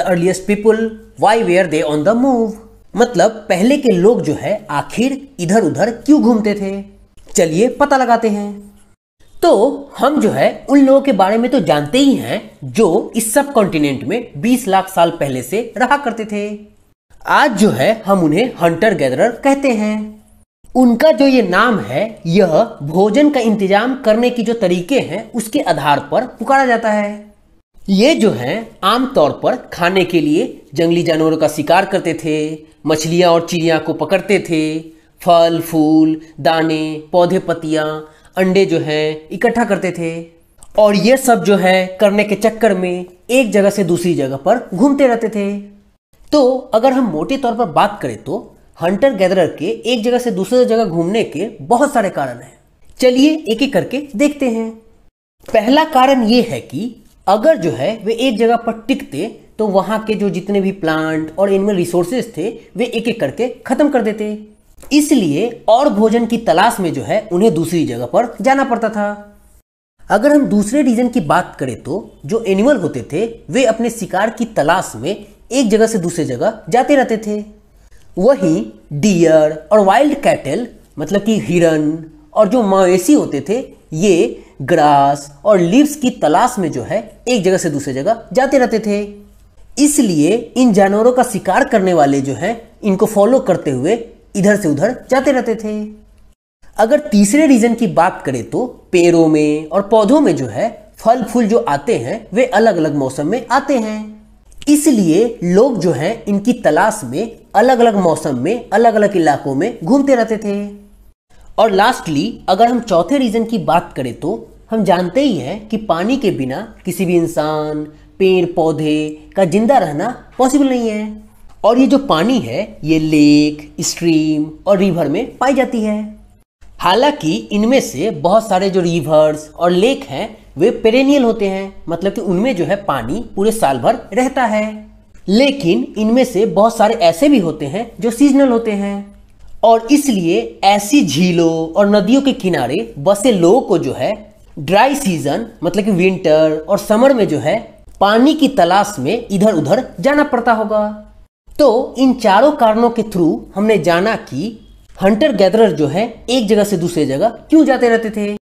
the earliest why were they on the move मतलब पहले के लोग जो है आखिर इधर उधर क्यों घूमते थे चलिए पता लगाते हैं तो हम जो है उन लोगों के बारे में तो जानते ही हैं जो इस सब कॉन्टिनेंट में 20 लाख साल पहले से रहा करते थे आज जो है हम उन्हें हंटर गैदरर कहते हैं उनका जो ये नाम है यह भोजन का इंतजाम करने की जो तरीके हैं उसके आधार पर पुकारा जाता है ये जो हैं आमतौर पर खाने के लिए जंगली जानवरों का शिकार करते थे मछलियाँ और चिड़िया को पकड़ते थे फल फूल दाने पौधे पत्तियाँ अंडे जो हैं इकट्ठा करते थे और ये सब जो है करने के चक्कर में एक जगह से दूसरी जगह पर घूमते रहते थे तो अगर हम मोटे तौर पर बात करें तो हंटर गैदरर के एक जगह से दूसरे जगह घूमने के बहुत सारे कारण हैं चलिए एक एक करके देखते हैं पहला कारण ये है कि अगर जो है वे एक जगह पर टिकते तो वहाँ के जो जितने भी प्लांट और एनिमल रिसोर्सेज थे वे एक एक करके ख़त्म कर देते इसलिए और भोजन की तलाश में जो है उन्हें दूसरी जगह पर जाना पड़ता था अगर हम दूसरे रीजन की बात करें तो जो एनिमल होते थे वे अपने शिकार की तलाश में एक जगह से दूसरे जगह जाते रहते थे वहीं डियर और वाइल्ड कैटल मतलब कि हिरन और जो मवेशी होते थे ये ग्रास और लीव्स की तलाश में जो है एक जगह से दूसरी जगह जाते रहते थे इसलिए इन जानवरों का शिकार करने वाले जो है इनको फॉलो करते हुए इधर से उधर जाते रहते थे अगर तीसरे रीजन की बात करें तो पेड़ों में और पौधों में जो है फल फूल जो आते हैं वे अलग अलग मौसम में आते हैं इसलिए लोग जो हैं इनकी तलाश में अलग अलग मौसम में अलग अलग इलाकों में घूमते रहते थे और लास्टली अगर हम चौथे रीज़न की बात करें तो हम जानते ही हैं कि पानी के बिना किसी भी इंसान पेड़ पौधे का जिंदा रहना पॉसिबल नहीं है और ये जो पानी है ये लेक स्ट्रीम और रिवर में पाई जाती है हालांकि इनमें से बहुत सारे जो रिवर्स और लेक हैं वे पेरेनियल होते हैं मतलब कि उनमें जो है पानी पूरे साल भर रहता है लेकिन इनमें से बहुत सारे ऐसे भी होते हैं जो सीजनल होते हैं और इसलिए ऐसी झीलों और नदियों के किनारे बसे लोगों को जो है ड्राई सीजन मतलब कि विंटर और समर में जो है पानी की तलाश में इधर उधर जाना पड़ता होगा तो इन चारों कारणों के थ्रू हमने जाना कि हंटर गैदरर जो है एक जगह से दूसरे जगह क्यों जाते रहते थे